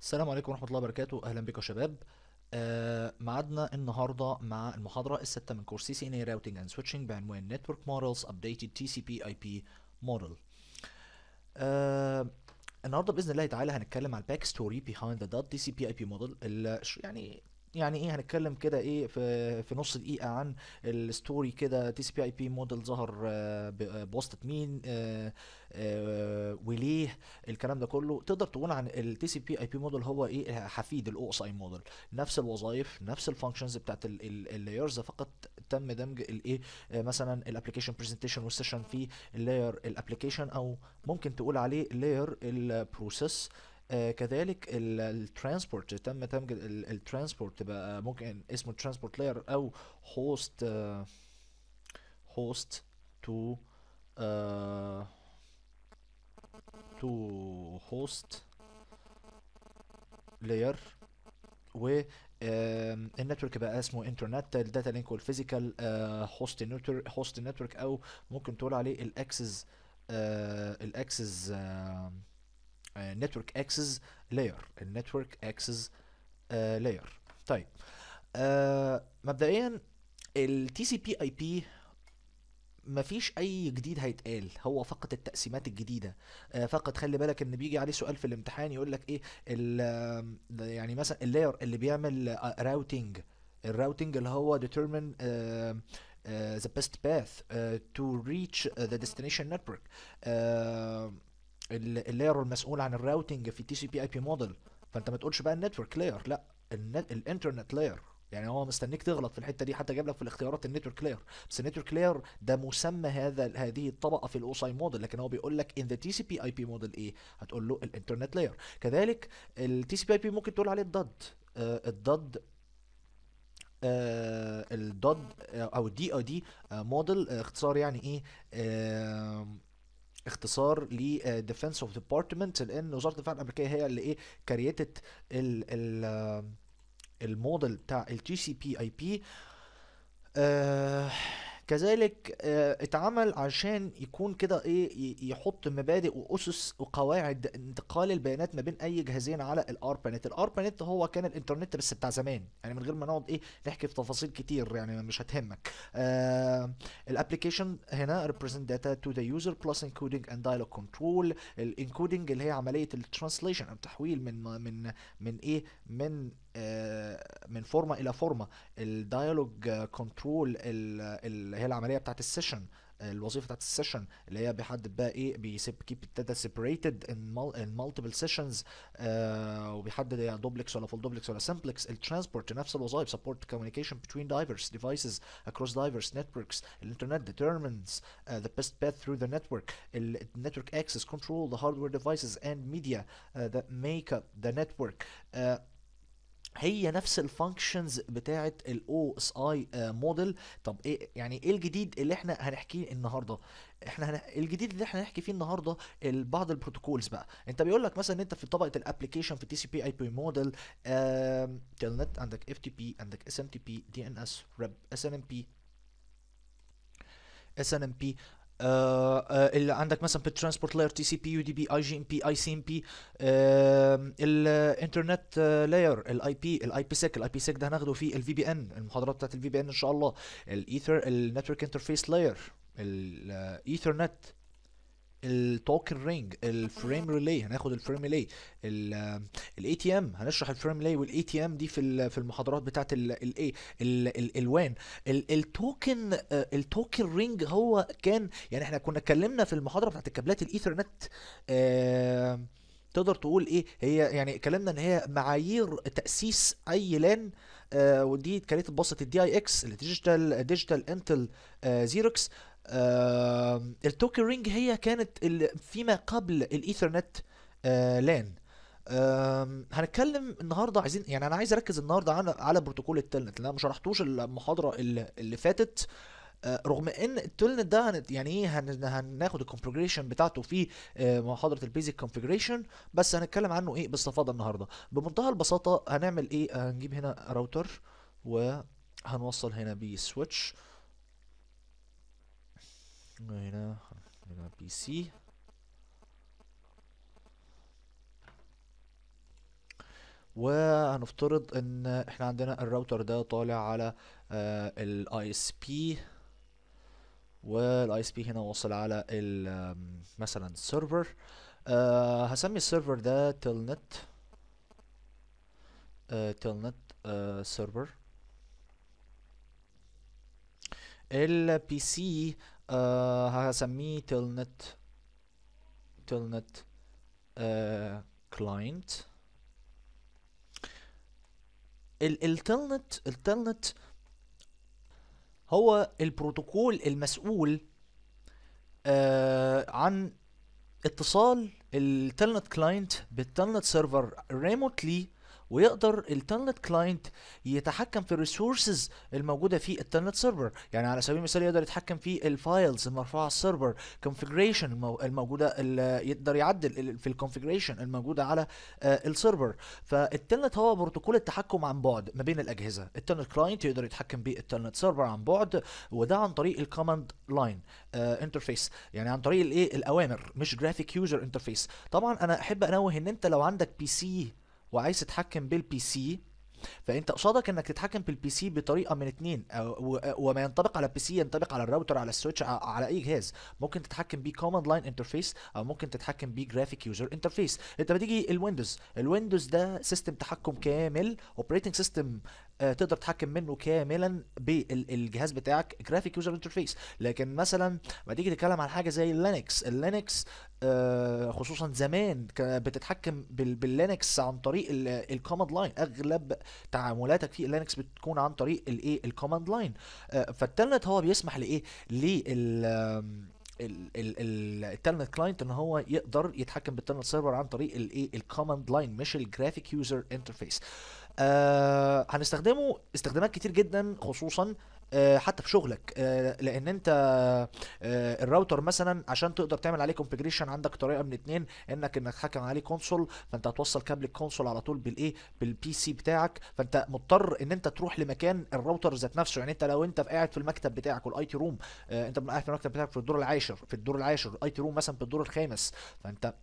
السلام عليكم ورحمة الله وبركاته أهلا بكم يا شباب آه معادنا النهارده مع المحاضرة السادسة من كورس سي Routing ان اي راوتنج اند سويتشنج بعنوان نتورك مودلز ابديتد تي سي بي اي بي النهارده باذن الله تعالى هنتكلم على الباك ستوري بيهايند ذا دوت تي سي بي اي بي يعني يعني ايه هنتكلم كده ايه في في نص دقيقه عن الستوري كده تي سي بي اي بي موديل ظهر آه، آه، بواسطه مين آه، وليه الكلام ده كله تقدر تقول عن التي سي بي اي بي موديل هو ايه حفيد الاو اس اي موديل نفس الوظائف نفس الفانكشنز بتاعت اللايرز فقط تم دمج الايه مثلا الابلكيشن برزنتيشن والسيشن في اللاير الابلكيشن او ممكن تقول عليه لاير البروسيس آه كذلك الترانسبورت تم تمجيد الترانسبورت بقى ممكن اسمه ترانسبورت لاير او هوست هوست تو تو هوست لاير و النتورك بقى اسمه انترنت الداتا لينك والفيزيكال هوست نتورك هوست نتورك او ممكن تقول عليه الاكسس آه، الاكسس نتورك اكسس لاير النتورك اكسس لاير طيب آه، مبدئيا التي سي بي اي بي مفيش اي جديد هيتقال هو فقط التقسيمات الجديده آه، فقط خلي بالك ان بيجي عليه سؤال في الامتحان يقول لك ايه يعني مثلا اللاير اللي بيعمل راوتينج آه، الراوتينج اللي هو determine ذا بيست the best path ذا to reach the destination network اللاير المسؤول عن الراوتنج في تي سي بي اي بي موديل فانت ما تقولش بقى النتورك لاير لا الانترنت لاير يعني هو مستنيك تغلط في الحته دي حتى جاب لك في الاختيارات النتورك لاير بس النتورك لاير ده مسمى هذا هذه الطبقه في الاو ساي موديل لكن هو بيقول لك ان ذا تي سي بي اي بي موديل ايه هتقول له الانترنت لاير كذلك التي سي بي اي بي ممكن تقول عليه الضد آه، الضد آه، الضد آه، او الدي او دي موديل اختصار يعني ايه اختصار لديفنس اوف ديبارتمنت لان وزاره الدفاع الامريكيه هي اللي ايه كريتت ال ال آه، الموديل بتاع الجي سي بي اي بي كذلك آه، اتعمل عشان يكون كده ايه يحط مبادئ واسس وقواعد انتقال البيانات ما بين اي جهازين على الاربانت الاربانت هو كان الانترنت بس بتاع زمان يعني من غير ما نقعد ايه نحكي في تفاصيل كتير يعني مش هتهمك آه، الابلكيشن هنا ريبريزنت داتا تو ذا يوزر بلس انكودنج اند دايلوج كنترول الانكودنج اللي هي عمليه الترانسليشن او تحويل من من من ايه من آه، من فورمه الى فورمه الديالوج كنترول اللي هي العمليه بتاعت السيشن الوظيفه بتاعت السيشن اللي هي بيحدد بقى ايه بيسيب كيب الداتا سيبريتد ان مالتيبل سيشنز وبيحدد يا دوبلكس ولا فول دوبلكس ولا سمبلكس الترانسبورت نفس الوظائف سبورت كوميونيكيشن بتوين دايفرس ديفايسز اكروس دايفرس نتوركس الانترنت ديترمينز ذا بيست باث ثرو ذا نتورك النتورك اكسس كنترول ذا هاردوير ديفايسز اند ميديا ذات ميك اب ذا نتورك هي نفس الفانكشنز بتاعه الاو اس اي موديل طب ايه يعني ايه الجديد اللي احنا هنحكيه النهارده احنا هن... الجديد اللي احنا هنحكي فيه النهارده بعض البروتوكولز بقى انت بيقول لك مثلا ان انت في طبقه الابلكيشن في تي سي بي اي بي موديل نت عندك اف تي بي عندك اس ام تي بي دي ان اس ريب اس ان ام بي اس ان ام بي آه، آه، اللي عندك مثلا بالترانسبورت لاير تي سي بي يو دي بي اي جي ام بي اي سي ام بي الانترنت لاير الاي بي الاي بي سيك الاي بي سيك ده هناخده في الفي بي ان المحاضرات بتاعت الفي بي ان ان شاء الله الايثر النتورك انترفيس لاير الايثرنت التوك رينج الفريم ريلي هناخد الفريم ريلي الاي تي ام هنشرح الفريم ريلي والاي تي ام دي في في المحاضرات بتاعه الايه الالوان التوكن آه، التوكن رينج هو كان يعني احنا كنا اتكلمنا في المحاضره بتاعه الكابلات الايثرنت آه، تقدر تقول ايه هي يعني اتكلمنا ان هي معايير تاسيس اي لان آه ودي كانت اتبسطت الدي اي اكس الديجيتال ديجيتال انتل آه زيروكس التوكن رينج هي كانت فيما قبل الايثرنت آه، لان هنتكلم النهارده عايزين يعني انا عايز اركز النهارده على على بروتوكول التلنت لان انا ما شرحتوش المحاضره اللي فاتت آه، رغم ان التلنت ده يعني ايه هناخد الكونفجريشن بتاعته في آه، محاضره البيزك كونفجريشن بس هنتكلم عنه ايه باستفاضه النهارده بمنتهى البساطه هنعمل ايه هنجيب هنا راوتر وهنوصل هنا بسويتش سويتش هنا هنا بي سي وهنفترض ان احنا عندنا الراوتر ده طالع على الاي اس بي والاي اس بي هنا واصل على مثلا السيرفر آه هسمي السيرفر ده تلنت آه، تلنت سيرفر البي سي آه هسميه تلنت تلنت آه كلاينت التلنت التلنت هو البروتوكول المسؤول آه عن اتصال التلنت كلاينت بالتلنت سيرفر ريموتلي ويقدر التلنت كلاينت يتحكم في الريسورسز الموجوده في التلنت سيرفر يعني على سبيل المثال يقدر يتحكم في الفايلز المرفوعه على السيرفر كونفيجريشن الموجوده يقدر يعدل في الكونفجريشن الموجوده على آه، السيرفر فالتلنت هو بروتوكول التحكم عن بعد ما بين الاجهزه التلنت كلاينت يقدر يتحكم بالتلنت سيرفر عن بعد وده عن طريق الكوماند لاين انترفيس يعني عن طريق الايه الاوامر مش جرافيك يوزر انترفيس طبعا انا احب انوه ان انت لو عندك بي سي وعايز تتحكم بالبي سي فانت قصادك انك تتحكم بالبي سي بطريقه من اتنين وما ينطبق على البي سي ينطبق على الراوتر على السويتش على اي جهاز ممكن تتحكم بيه كوماند لاين انترفيس او ممكن تتحكم بيه جرافيك يوزر انترفيس انت بتيجي الويندوز الويندوز ده سيستم تحكم كامل اوبريتنج سيستم آه، تقدر تتحكم منه كاملا بالجهاز بتاعك جرافيك يوزر انترفيس لكن مثلا ما تيجي تتكلم عن حاجه زي اللينكس اللينكس آه، خصوصا زمان بتتحكم باللينكس عن طريق الكوماند لاين اغلب تعاملاتك في اللينكس بتكون عن طريق الايه الكوماند آه، لاين فالتلنت هو بيسمح لايه لل التلنت كلاينت ان هو يقدر يتحكم بالتلنت سيرفر عن طريق الايه الكوماند لاين مش الجرافيك يوزر انترفيس آه، هنستخدمه استخدامات كتير جدا خصوصا آه، حتى في شغلك آه، لان انت الراوتر مثلا عشان تقدر تعمل عليه كونفجريشن عندك طريقه من اتنين انك انك تحكم عليه كونسول فانت هتوصل كابل الكونسول على طول بالايه بالبي سي بتاعك فانت مضطر ان انت تروح لمكان الراوتر ذات نفسه يعني انت لو انت قاعد في المكتب بتاعك والاي تي روم انت قاعد في المكتب بتاعك في الدور العاشر في الدور العاشر الاي تي روم مثلا في الدور الخامس فانت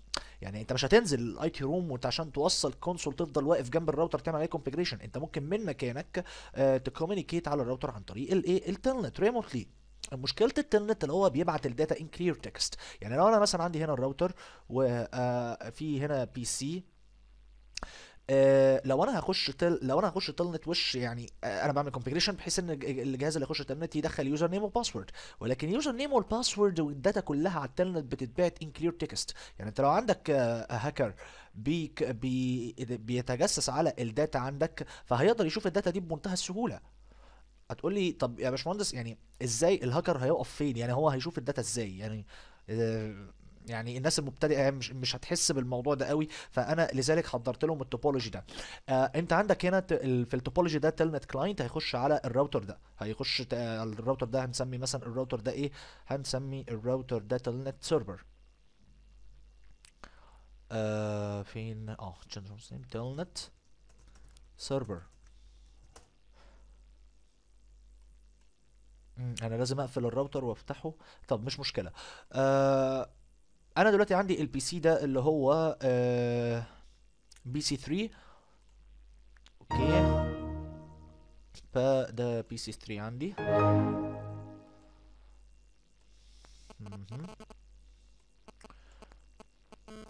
يعني انت مش هتنزل الاي تي روم وانت عشان توصل كونسول تفضل واقف جنب الراوتر تعمل عليه كونفيجريشن انت ممكن من مكانك آه، تكومينيكيت على الراوتر عن طريق الايه التلنت ريموتلي مشكله التلنت اللي هو بيبعت الداتا ان كلير تكست يعني لو انا مثلا عندي هنا الراوتر وفي آه، هنا بي سي آه، لو انا هخش تل لو انا هخش تلنت وش يعني آه، انا بعمل كونفيجريشن بحيث ان الجهاز اللي يخش تلنت يدخل يوزر نيم وباسورد ولكن اليوزر نيم والباسورد والداتا كلها على التلنت بتتبعت ان كلير تكست يعني انت لو عندك هاكر آه، بي بي بيتجسس على الداتا عندك فهيقدر يشوف الداتا دي بمنتهى السهوله هتقول لي طب يا باشمهندس يعني ازاي الهاكر هيقف فين يعني هو هيشوف الداتا ازاي يعني يعني الناس المبتدئه مش مش هتحس بالموضوع ده قوي فانا لذلك حضرت لهم التوبولوجي ده آه انت عندك هنا في التوبولوجي ده تلنت كلاينت هيخش على الراوتر ده هيخش آه، الراوتر ده هنسمي مثلا الراوتر ده ايه هنسمي الراوتر ده تلنت سيرفر آه فين اه نيم تلنت سيرفر انا لازم اقفل الراوتر وافتحه طب مش مشكله آه انا دلوقتي عندي البي سي ده اللي هو بي سي 3 اوكي فده بي سي 3 عندي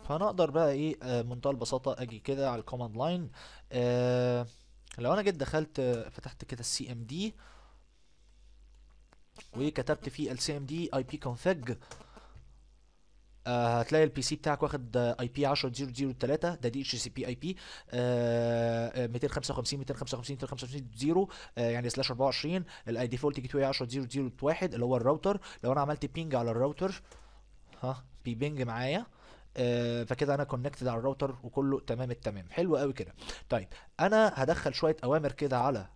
فانا اقدر بقى ايه آه، بمنتهى البساطه اجي كده على الكوماند لاين آه لو انا جيت دخلت آه، فتحت كده السي ام دي وكتبت فيه السي ام دي اي بي كونفج آه هتلاقي البي سي بتاعك واخد اي بي 10003 ده دي اتش سي بي اي بي 255 255 255 0 يعني سلاش 24 الاي ديفولت جيت واي 10.0.1 اللي هو الراوتر لو انا عملت بينج على الراوتر ها بيبينج معايا آه فكده انا كونكتد على الراوتر وكله تمام التمام حلو قوي كده طيب انا هدخل شويه اوامر كده على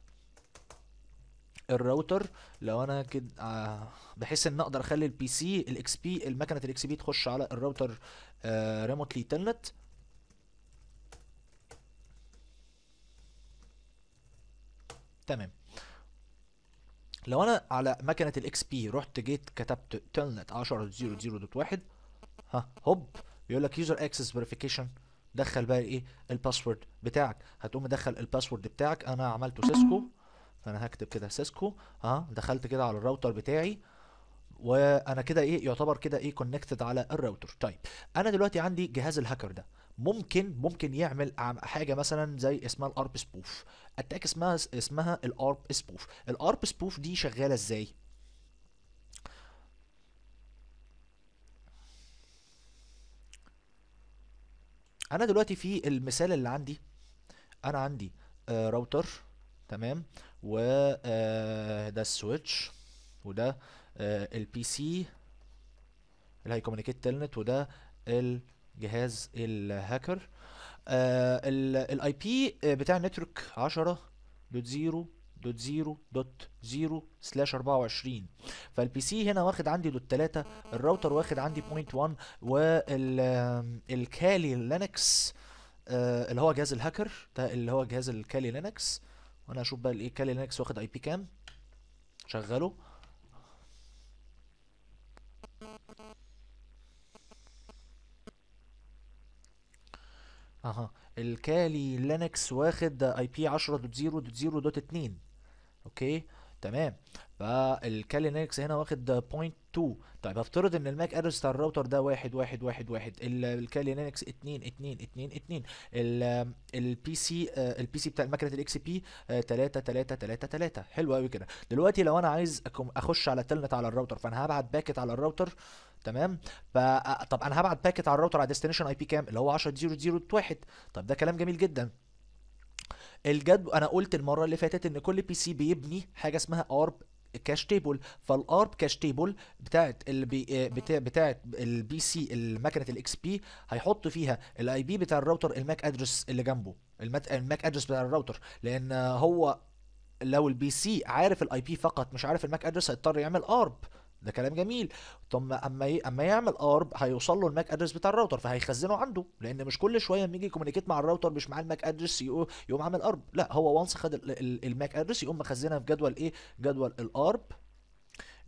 الراوتر لو انا كده آه، بحيث ان اقدر اخلي البي سي الاكس بي المكنه الاكس بي تخش على الراوتر ريموتلي آه، تلنت تمام لو انا على مكنه الاكس بي رحت جيت كتبت تلنت 10.0.0.1 ها هوب بيقول لك يوزر اكسس فيريفيكيشن دخل بقى ايه الباسورد بتاعك هتقوم مدخل الباسورد بتاعك انا عملته سيسكو فانا هكتب كده سيسكو ها دخلت كده على الراوتر بتاعي وانا كده ايه يعتبر كده ايه كونكتد على الراوتر طيب انا دلوقتي عندي جهاز الهاكر ده ممكن ممكن يعمل حاجه مثلا زي اسمها الارب سبوف اتاك اسمها اسمها الارب سبوف الارب سبوف دي شغاله ازاي انا دلوقتي في المثال اللي عندي انا عندي آه راوتر تمام وده آه، السويتش وده آه، البي سي اللي هيكومينيكيت تلنت وده الجهاز الهاكر آه، الاي بي بتاع النتورك 10 دوت زيرو دوت زيرو دوت زيرو سلاش 24 فالبي سي هنا واخد عندي دوت 3 الراوتر واخد عندي بوينت 1 والكالي لينكس اللي هو جهاز الهاكر ده اللي هو جهاز الكالي لينكس وانا اشوف بقى الايه كالي لينكس واخد اي بي كام شغله اها الكالي لينكس واخد اي بي 10.0.0.2 اوكي تمام فالكالينكس هنا واخد 0.2 طيب افترض ان الماك ادرس بتاع الراوتر ده واحد واحد واحد واحد الكالينكس 2 2 2 2 البي سي البي سي بتاع مكنه الاكس بي 3 3 3 3 حلو قوي كده دلوقتي لو انا عايز اخش على تلنت على الراوتر فانا هبعت باكت على الراوتر تمام ف آه، طب انا هبعت باكت على الراوتر على ديستنيشن اي بي كام اللي هو 10 طب ده كلام جميل جدا الجد انا قلت المره اللي فاتت ان كل بي سي بيبني حاجه اسمها ارب كاش تيبل فالارب كاش تيبل بتاعت البي آه، بتاع بتاعت البي سي المكنه الاكس بي هيحط فيها الاي بي بتاع الراوتر الماك ادرس اللي جنبه الماك ادرس بتاع الراوتر لان هو لو البي سي عارف الاي بي فقط مش عارف الماك ادرس هيضطر يعمل ارب ده كلام جميل طب اما اما يعمل ارب هيوصل له الماك ادرس بتاع الراوتر فهيخزنه عنده لان مش كل شويه لما يجي يكومينيكيت مع الراوتر مش معاه الماك ادرس يقوم عامل ارب لا هو وانس خد الماك ادرس يقوم مخزنها في جدول ايه جدول الارب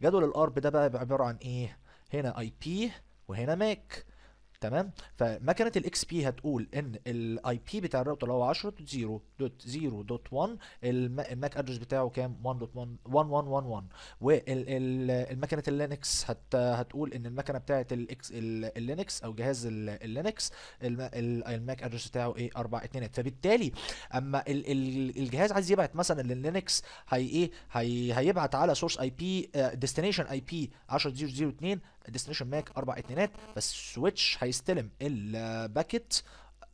جدول الارب ده بقى عباره عن ايه هنا اي بي وهنا ماك تمام فمكنه الاكس بي هتقول ان الاي بي بتاع الراوتر اللي هو 10.0.0.1 الماك ادرس بتاعه كام 1.1111 والمكنه اللينكس هت هتقول ان المكنه بتاعه الاكس اللينكس او جهاز اللينكس الماك ادرس بتاعه ايه 4 2 فبالتالي اما الجهاز عايز يبعت مثلا لللينكس هي ايه هي هيبعت على سورس اي بي ديستنيشن اي بي 10002 الديستنيشن ماك اربع اتنينات فالسويتش هيستلم الباكت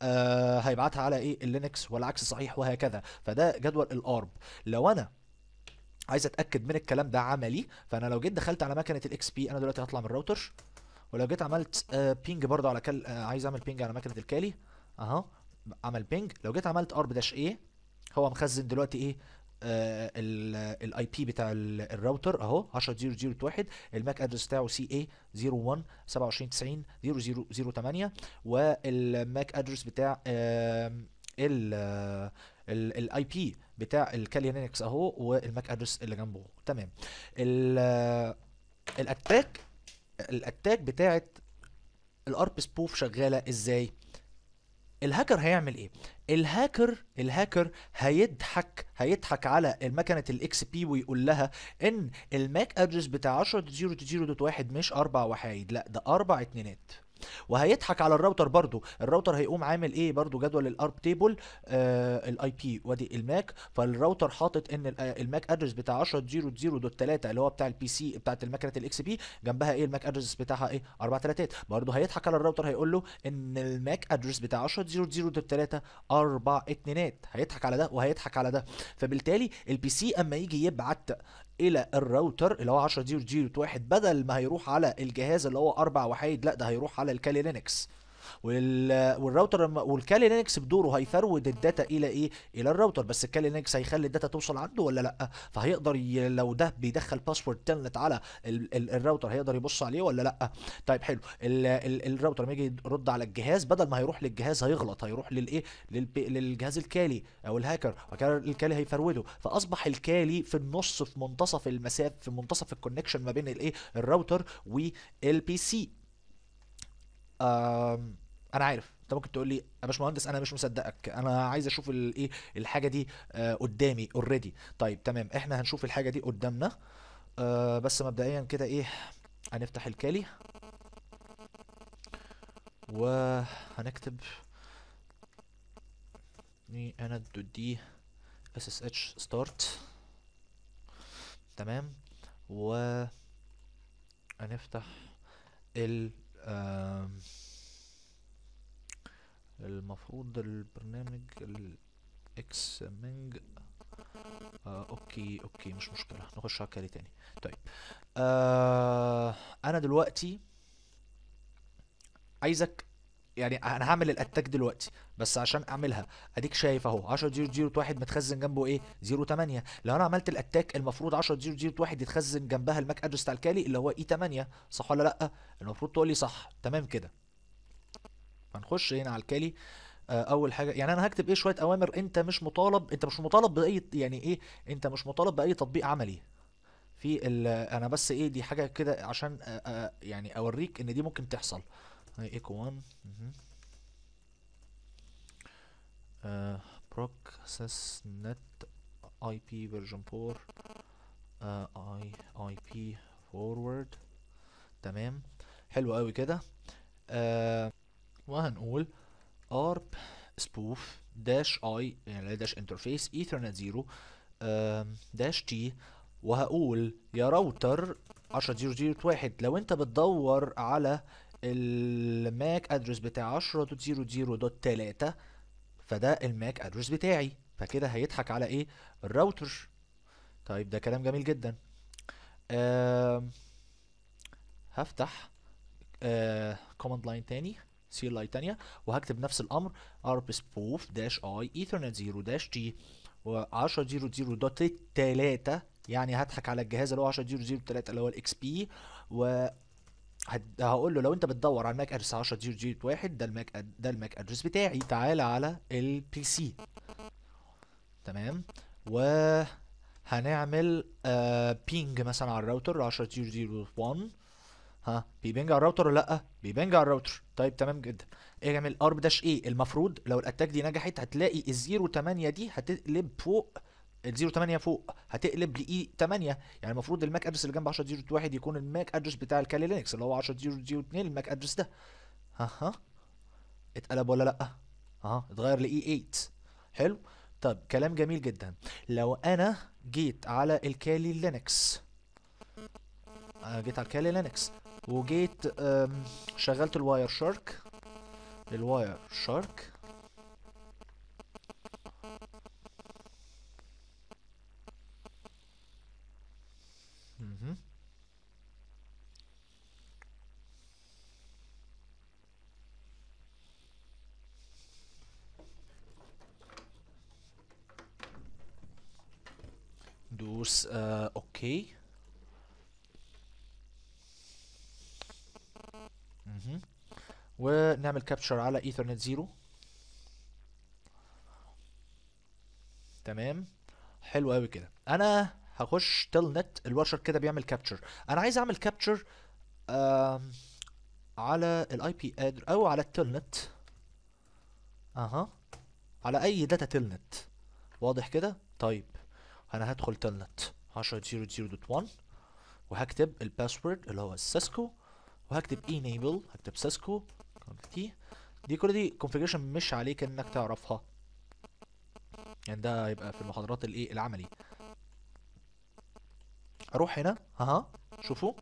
آه هيبعتها على ايه اللينكس والعكس صحيح وهكذا فده جدول الارب لو انا عايز اتاكد من الكلام ده عملي فانا لو جيت دخلت على مكنه الاكس بي انا دلوقتي هطلع من الراوتر ولو جيت عملت آه بينج برضه على كل آه عايز اعمل بينج على مكنه الكالي اهو عمل بينج لو جيت عملت ارب داش ايه هو مخزن دلوقتي ايه آه، الاي بي بتاع الراوتر اهو 10001 الماك ادرس بتاعه سي اي 01 2790 0008 والماك ادرس بتاع الاي بي بتاع الكالي لينكس اهو والماك ادرس اللي جنبه تمام آه، الاتاك الاتاك بتاعت الارب سبوف شغاله ازاي الهاكر هيعمل ايه الهاكر الهاكر هيضحك هيضحك على مكنه الاكس بي ويقول لها ان الماك ادرس بتاع 10.0.0.1 مش اربع وحايد لا ده اربع اتنينات وهيضحك على الراوتر برضو الراوتر هيقوم عامل ايه برضو جدول الارب تيبل الاي بي وادي الماك فالراوتر حاطط ان الماك ادرس آه، بتاع 10.0.0.3 اللي هو بتاع البي سي بتاعت الماكينه الاكس بي جنبها ايه الماك ادرس بتاعها ايه 4 تلاتات برضو هيضحك على الراوتر هيقول له ان الماك ادرس بتاع 10.0.0.3 4 اتنينات هيضحك على ده وهيضحك على ده فبالتالي البي سي اما يجي يبعت الى الراوتر اللي هو 10.0.0.1 بدل ما هيروح على الجهاز اللي هو اربع وحيد لا ده هيروح على الكالي لينكس والراوتر والكالي لينكس بدوره هيفرود الداتا الى ايه الى الراوتر بس الكالي لينكس هيخلي الداتا توصل عنده ولا لا فهيقدر ي... لو ده بيدخل باسورد تلنت على ال... ال... الراوتر هيقدر يبص عليه ولا لا طيب حلو ال... ال... الراوتر لما يجي يرد على الجهاز بدل ما هيروح للجهاز هيغلط هيروح للايه لل... إيه؟ للجهاز الكالي او الهاكر وكان الكالي هيفروده فاصبح الكالي في النص في منتصف المسافه في منتصف الكونكشن ما بين الايه الراوتر والبي سي انا عارف انت ممكن تقول لي يا باشمهندس انا مش مصدقك انا عايز اشوف الايه الحاجه دي آه، قدامي اوريدي طيب تمام احنا هنشوف الحاجه دي قدامنا أه بس مبدئيا كده ايه هنفتح الكالي وهنكتب انا دو دي اس اس اتش ستارت تمام و هنفتح ال المفروض البرنامج الاكس منج آه اوكي اوكي مش مشكله نخش على الكاري تاني طيب آه انا دلوقتي عايزك يعني انا هعمل الاتاك دلوقتي بس عشان اعملها اديك شايف اهو 10 0 0 1 متخزن جنبه ايه 0 8 لو انا عملت الاتاك المفروض 10 0 0 1 يتخزن جنبها الماك ادرس بتاع الكالي اللي هو e اي 8 صح ولا لا المفروض تقول لي صح تمام كده هنخش هنا على الكالي آه، اول حاجه يعني انا هكتب ايه شويه اوامر انت مش مطالب انت مش مطالب باي يعني ايه انت مش مطالب باي تطبيق عملي في انا بس ايه دي حاجه كده عشان آه، آه، يعني اوريك ان دي ممكن تحصل ايكو 1 بروك سيس نت اي بي فيرجن 4 اي اي بي فورورد تمام حلو قوي كده آه، وهنقول ARP spoof داش اي يعني داش انترفيس ايثرنت زيرو داش تي وهقول يا راوتر 10 لو انت بتدور على الماك ادرس بتاع 10.0.0.3 فده الماك ادرس بتاعي فكده هيضحك على ايه الراوتر طيب ده كلام جميل جدا آه هفتح كوماند لاين تاني سيل لاين تانية وهكتب نفس الامر ارب سبوف داش اي ايثرنت 0 داش جي و 10.0.3 يعني هضحك على الجهاز اللي هو 10.0.3 اللي هو الاكس بي و هقول له لو انت بتدور على الماك ادرس 10.0.1 ده الماك ده الماك ادرس بتاعي تعالى على البي سي تمام وهنعمل هنعمل آه، بينج مثلا على الراوتر 10.0.1 ها بيبنج على الراوتر ولا لا بيبنج على الراوتر طيب تمام جدا اعمل ارب داش ايه المفروض لو الاتاك دي نجحت هتلاقي الزيرو 8 دي هتقلب فوق ال 08 فوق هتقلب لاي 8 يعني المفروض الماك ادرس اللي جنب 10.01 يكون الماك ادرس بتاع الكالي لينكس اللي هو 10.02 الماك ادرس ده ها ها اتقلب ولا لا ها اتغير لاي 8 e حلو طب كلام جميل جدا لو انا جيت على الكالي لينكس آه، جيت على الكالي لينكس وجيت شغلت الواير شارك الواير شارك فلوس آه اوكي ونعمل كابتشر على ايثرنت زيرو تمام حلو قوي كده انا هخش تيل نت الواشر كده بيعمل كابتشر انا عايز اعمل كابتشر آه على الاي بي ادر او على التيل نت اها على اي داتا تيل نت واضح كده طيب انا هدخل تلنت 10.0.0.1 وهكتب الباسورد اللي هو السيسكو وهكتب enable هكتب سيسكو دي كل دي كونفيجريشن مش عليك انك تعرفها يعني ده هيبقى في المحاضرات الايه العملي اروح هنا ها شوفوا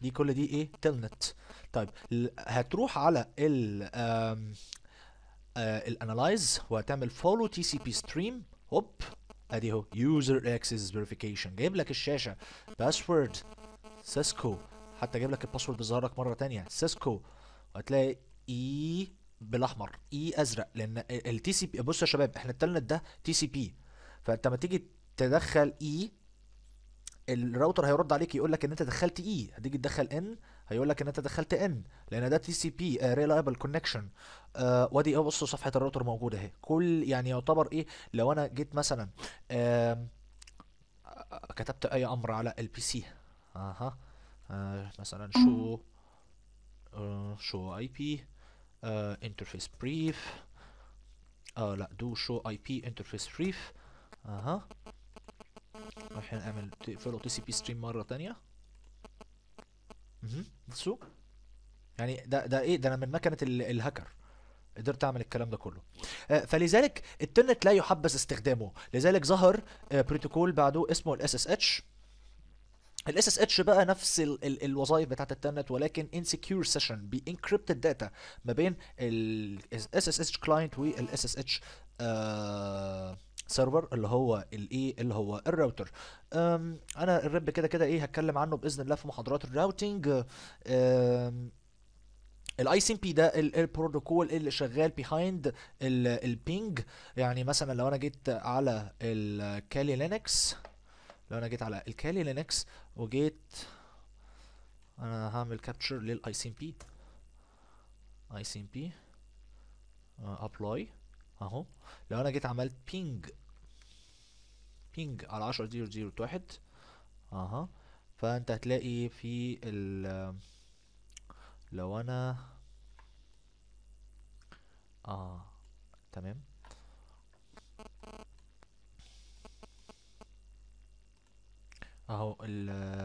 دي كل دي ايه تلنت طيب هتروح على ال آه، الانالايز وهتعمل فولو تي سي بي ستريم هوب ادي اهو يوزر اكسس فيريفيكيشن جايب لك الشاشه باسورد سيسكو حتى جايب لك الباسورد بيظهر لك مره ثانيه سيسكو وهتلاقي اي e بالاحمر اي e ازرق لان التي سي بي بصوا يا شباب احنا التلنت ده تي سي بي فانت لما تيجي تدخل اي e، الراوتر هيرد عليك يقول لك ان انت دخلت اي هتيجي تدخل ان هيقول لك ان انت دخلت ان لان ده تي سي بي ريلايبل كونكشن وادي اهو بصوا صفحه الراوتر موجوده اهي كل يعني يعتبر ايه لو انا جيت مثلا آه كتبت اي امر على البي سي اها آه مثلا شو آه، شو اي بي انترفيس بريف اه لا دو شو اي بي انترفيس بريف اها رايحين نعمل تقفله تي سي بي ستريم مره تانية للسوق يعني ده ده ايه ده انا من مكنه ال الهاكر قدرت اعمل الكلام ده كله آه، فلذلك التنت لا يحبذ استخدامه لذلك ظهر آه، بروتوكول بعده اسمه الاس اس اتش الاس اس اتش بقى نفس ال ال الوظائف بتاعت التنت ولكن انسكيور سيشن بانكريبتد داتا ما بين الاس اس اتش كلاينت والاس اس اتش سيرفر اللي هو الايه اللي هو الراوتر انا الرب كده كده ايه هتكلم عنه باذن الله في محاضرات الراوتنج الاي سي ام بي ده البروتوكول اللي شغال بيهايند البينج يعني مثلا لو انا جيت على الكالي لينكس لو انا جيت على الكالي لينكس وجيت انا هعمل كابتشر للاي سي ام بي اي سي ام بي ابلاي اهو لو انا جيت عملت بينج بينج على عشرة اها فانت هتلاقي في ال لو انا اه تمام اهو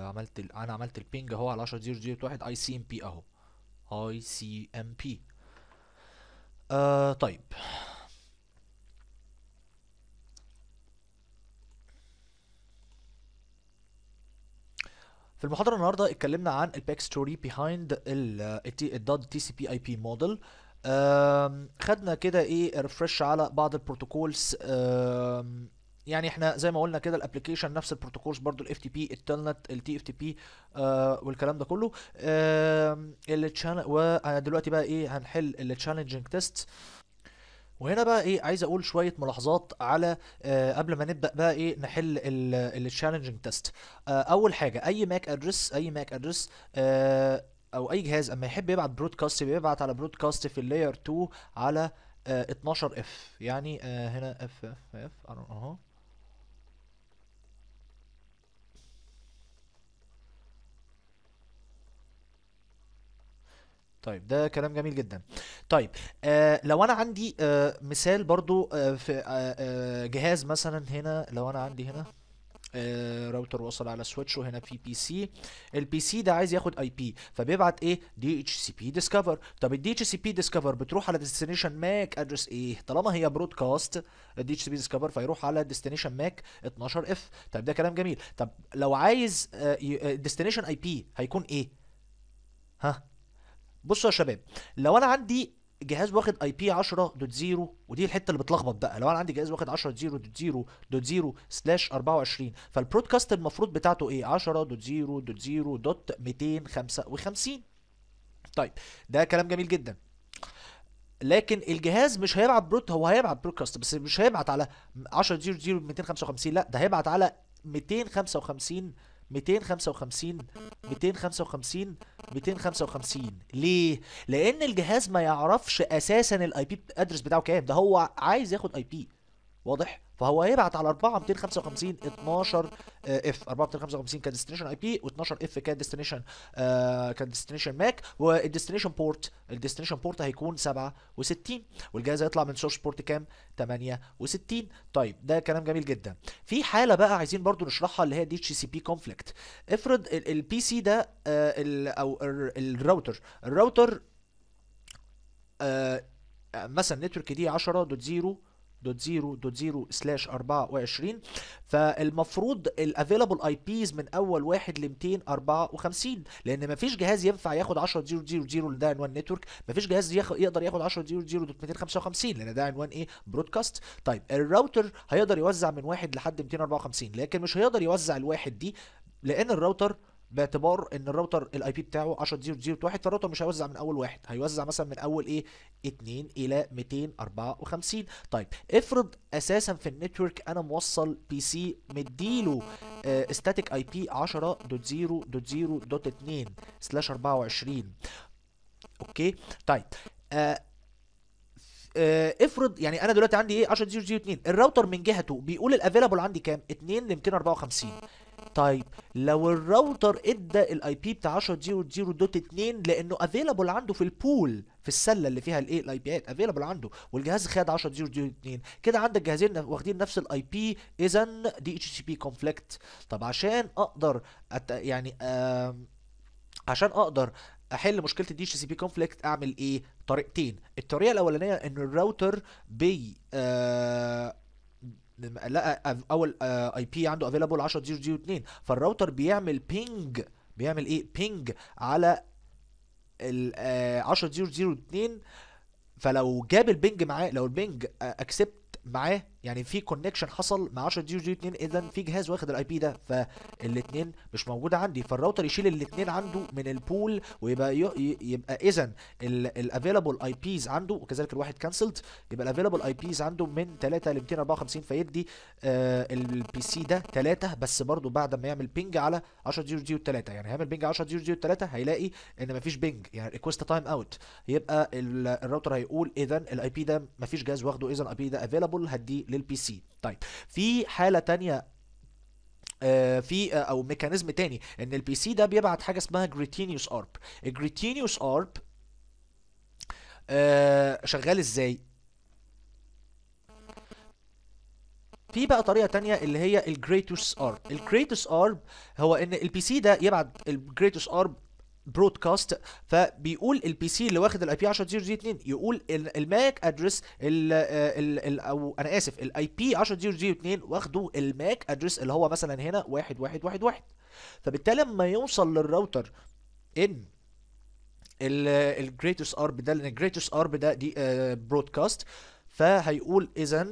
عملت ال انا عملت البينج اهو على عشرة زيرو اي سي ام بي اهو اي سي ام بي طيب في المحاضره النهارده اتكلمنا عن الباك ستوري بيهايند الدوت تي سي بي اي بي موديل خدنا كده ايه ريفرش على بعض البروتوكولز يعني احنا زي ما قلنا كده الابلكيشن نفس البروتوكولز برضو الاف تي بي التلنت التي اف تي بي والكلام ده كله آه والدلوقتي بقى ايه هنحل التشالنجنج تيست وهنا بقى ايه عايز اقول شويه ملاحظات على آه قبل ما نبدا بقى ايه نحل التشالنجنج تيست آه اول حاجه اي ماك ادرس اي ماك ادرس آه او اي جهاز اما يحب يبعت برودكاست بيبعت على برودكاست في اللاير 2 على آه 12 اف يعني آه هنا اف اف اف اهو طيب ده كلام جميل جدا طيب آه لو انا عندي آه مثال برضو آه في آه آه جهاز مثلا هنا لو انا عندي هنا آه راوتر وصل على سويتش وهنا في بي سي البي سي ده عايز ياخد اي بي فبيبعت ايه دي اتش سي بي ديسكفر طب الدي اتش سي بي ديسكفر بتروح على ديستنيشن ماك ادرس ايه طالما هي برودكاست الدي اتش سي بي ديسكفر فيروح على ديستنيشن ماك 12 اف طب ده كلام جميل طب لو عايز ديستنيشن اي بي هيكون ايه ها بصوا يا شباب لو انا عندي جهاز واخد اي بي 10.0 ودي الحته اللي بتلخبط بقى لو انا عندي جهاز واخد 10.0.0.0 سلاش 24 فالبرودكاست المفروض بتاعته ايه 10.0.0.255 طيب ده كلام جميل جدا لكن الجهاز مش هيبعت برود هو هيبعت برودكاست بس مش هيبعت على 10.0.255 لا ده هيبعت على 255 255 255 255 ليه لان الجهاز ما يعرفش اساسا الاي بي ادرس بتاعه كام ده هو عايز ياخد اي بي واضح فهو هيبعت على 4 255 12 اف 4 255 ديستنيشن اي بي و12 اف كان ديستنيشن كان ديستنيشن ماك والديستنيشن بورت الديستنيشن بورت هيكون 67 والجهاز هيطلع من سورس بورت كام 68 طيب ده كلام جميل جدا في حاله بقى عايزين برضو نشرحها اللي هي دي اتش سي بي كونفليكت افرض البي سي ده آه، او الراوتر الراوتر آه، مثلا نتورك دي 10.0 000 24 فالمفروض الافيلابل اي بيز من اول واحد ل 254 لان مفيش جهاز ينفع ياخد 10.0.0.0 لان ده عنوان نتورك مفيش جهاز يقدر ياخد 10.0.0.255 لان ده عنوان ايه برودكاست طيب الراوتر هيقدر يوزع من واحد لحد 254 لكن مش هيقدر يوزع الواحد دي لان الراوتر باعتبار ان الراوتر الاي بي بتاعه 10001 فالراوتر مش هيوزع من اول واحد هيوزع مثلا من اول ايه 2 الى 254 طيب افرض اساسا في النتورك انا موصل بي سي مديله استاتيك ستاتيك اي بي 10.0.0.2 سلاش 24 اوكي طيب آه،, آه افرض يعني انا دلوقتي عندي ايه 10 0 0 2 الراوتر من جهته بيقول الافيلابل عندي كام 2 ل 254 تايب لو الراوتر ادى الاي بي بتاع 10.0.0.2 لانه افيلابل عنده في البول في السله اللي فيها الايه الاي بيات افيلابل عنده والجهاز خد 10.0.0.2 كده عندك جهازين واخدين نفس الاي بي اذا دي اتش سي بي كونفليكت طب عشان اقدر أت... يعني آم... عشان اقدر احل مشكله الدي اتش سي بي كونفليكت اعمل ايه طريقتين الطريقه الاولانيه ان الراوتر بي آم... آه، لقى اول اي بي عنده افيلابل 10 0 0 2 فالراوتر بيعمل بينج بيعمل ايه بينج على ال 10 0 0 2 فلو جاب البنج معاه لو البنج اكسبت معاه يعني في كونكشن حصل مع 10 دي 2 اذا في جهاز واخد الاي بي ده فالاثنين مش موجوده عندي فالراوتر يشيل الاثنين عنده من البول ويبقى يبقى اذا الافيلابل اي بيز عنده وكذلك الواحد كانسلد يبقى الافيلابل اي بيز عنده من 3 ل 254 فيدي آه البي سي ده 3 بس برضه بعد ما يعمل بينج على 10 دي 3 يعني هيعمل بينج 10 دي 3 هيلاقي ان مفيش بينج يعني ريكوست تايم اوت يبقى الراوتر هيقول اذا الاي بي ده مفيش جهاز واخده اذا الاي بي ده افيلابل هديه للبي سي طيب في حاله تانية آه، في آه، او ميكانيزم تاني ان البي سي ده بيبعت حاجه اسمها جريتينيوس ارب الجريتينيوس ارب شغال ازاي في بقى طريقه تانية اللي هي الجريتوس ارب الجريتوس ارب هو ان البي سي ده يبعت الجريتوس ارب برودكاست فبيقول البي سي اللي واخد الاي بي 10002 يقول الماك ادرس آه، او انا اسف الاي بي 10002 واخده الماك ادرس اللي هو مثلا هنا 1111 فبالتالي لما يوصل للراوتر ان الجريتس ارب ده لان الجريتس ارب ده دي برودكاست آه، فهيقول اذا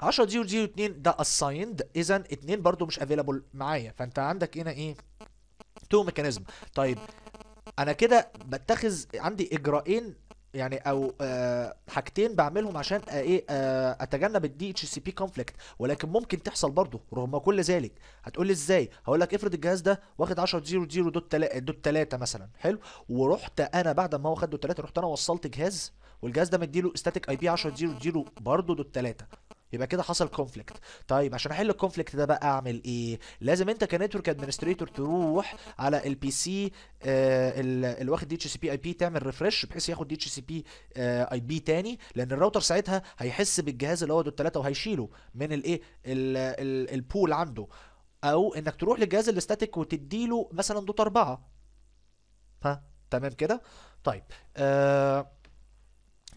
10002 ده assigned اذا اتنين برضو مش افيلابل معايا فانت عندك هنا ايه تو ميكانيزم طيب انا كده بتخذ عندي اجراءين يعني او آه حاجتين بعملهم عشان آه ايه آه اتجنب الدي اتش سي بي كونفليكت ولكن ممكن تحصل برضه رغم كل ذلك هتقول لي ازاي هقول لك افرض الجهاز ده واخد 10 0 0 دوت 3 دوت 3 مثلا حلو ورحت انا بعد ما هو خد دوت 3 رحت انا وصلت جهاز والجهاز ده مديله ستاتيك اي بي 10 0 0 برضه دوت 3 يبقى كده حصل كونفليكت طيب عشان احل الكونفليكت ده بقى اعمل ايه لازم انت كنتورك ادمنستريتور تروح على البي سي آه اللي واخد دي اتش سي بي اي بي تعمل ريفرش بحيث ياخد دي اتش سي بي اي بي تاني لان الراوتر ساعتها هيحس بالجهاز اللي هو دوت 3 وهيشيله من الايه البول عنده او انك تروح للجهاز الاستاتيك وتديله مثلا دوت 4 ها تمام كده طيب آه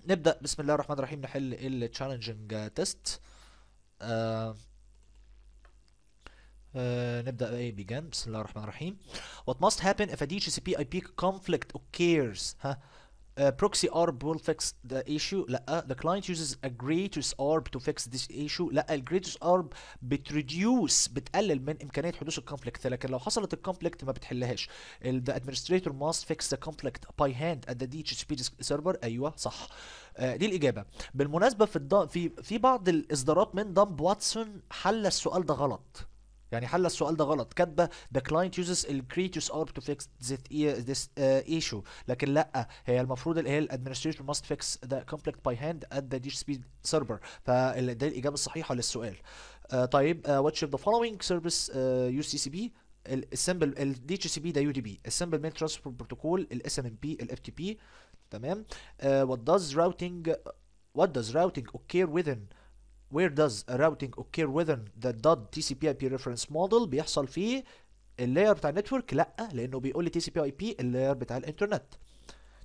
نبدا بسم الله الرحمن الرحيم نحل التشالنجنج uh, آه، تيست آه نبدا بأي بيجان بسم الله الرحمن الرحيم what must happen if a DHCP IP conflict occurs ها huh? Uh, proxy ARB will fix the issue. لا the client uses a greatest ARB to fix this issue. لا The greatest ARB بتريديوس بتقلل من امكانيه حدوث الكونفليكت لكن لو حصلت الكونفليكت ما بتحلهاش. the administrator must fix the conflict by hand at the DHCP server. ايوه صح. آه دي الاجابه بالمناسبه في الض... في في بعض الاصدارات من دامب واتسون حل السؤال ده غلط يعني حل السؤال ده غلط كاتبه the client uses the creatures orb to fix this e-, uh, issue لكن لا هي المفروض اللي هي الادمنستريتور must fix the conflict by hand at the dish speed server فده الاجابه الصحيحه للسؤال آه طيب آه what should the following service use TCP السمبل الدي اتش سي بي ده يو دي بي السمبل ميل ترانسفير بروتوكول الاس ام ام بي الاف تي بي تمام وات داز راوتنج وات داز راوتنج اوكير within where does routing occur within the TCP IP reference model بيحصل في اللاير بتاع النتورك لا لانه بيقول لي TCP IP اللاير بتاع الانترنت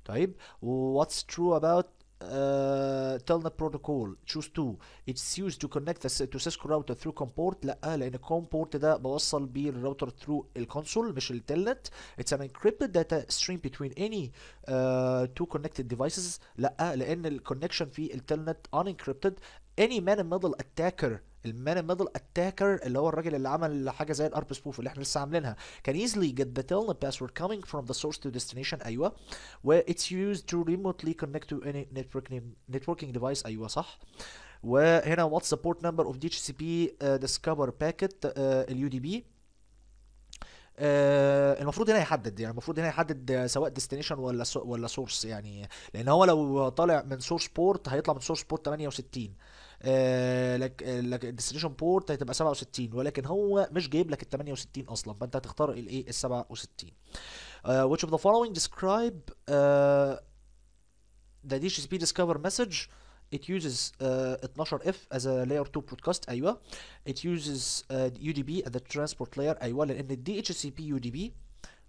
طيب what's true about uh, telnet protocol choose 2 it's used to connect the, to Cisco router through COM port لا لان COM port ده بوصل بيه الراوتر through الكونسول مش التلنت it's an encrypted data stream between any uh, two connected devices لا لان الكونكشن في التلنت unencrypted any man in middle attacker المان ميدل اتاكر اللي هو الراجل اللي عمل حاجه زي الارب سبوف اللي احنا لسه عاملينها كان easily get the telnet password coming from the source to destination ايوه و it's used to remotely connect to any networking networking device ايوه صح وهنا what support number of DHCP سي uh, discover packet باكيت اليو دي بي آه المفروض هنا يحدد يعني المفروض هنا يحدد uh, سواء ديستنيشن ولا سو ولا سورس يعني لان هو لو طالع من سورس بورت هيطلع من سورس بورت 68 لك لك الديستنيشن بورت هتبقى 67 ولكن هو مش جايب لك ال 68 اصلا فانت هتختار الايه ال 67 which of the following describe the DHCP discover message it uses uh, 12F as a layer 2 broadcast ايوه it uses uh, UDP at the transport layer ايوه لان ال DHCP UDP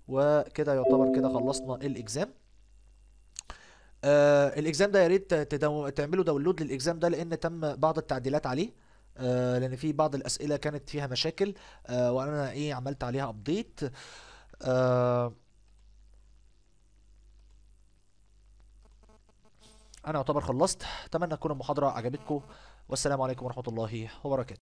وكده يعتبر كده خلصنا الاكزام آه الاكزام ده يا ريت تعملوا داونلود للاكزام ده لان تم بعض التعديلات عليه آه لان في بعض الاسئله كانت فيها مشاكل آه وانا ايه عملت عليها ابديت آه انا اعتبر خلصت اتمنى تكون المحاضره عجبتكم والسلام عليكم ورحمه الله وبركاته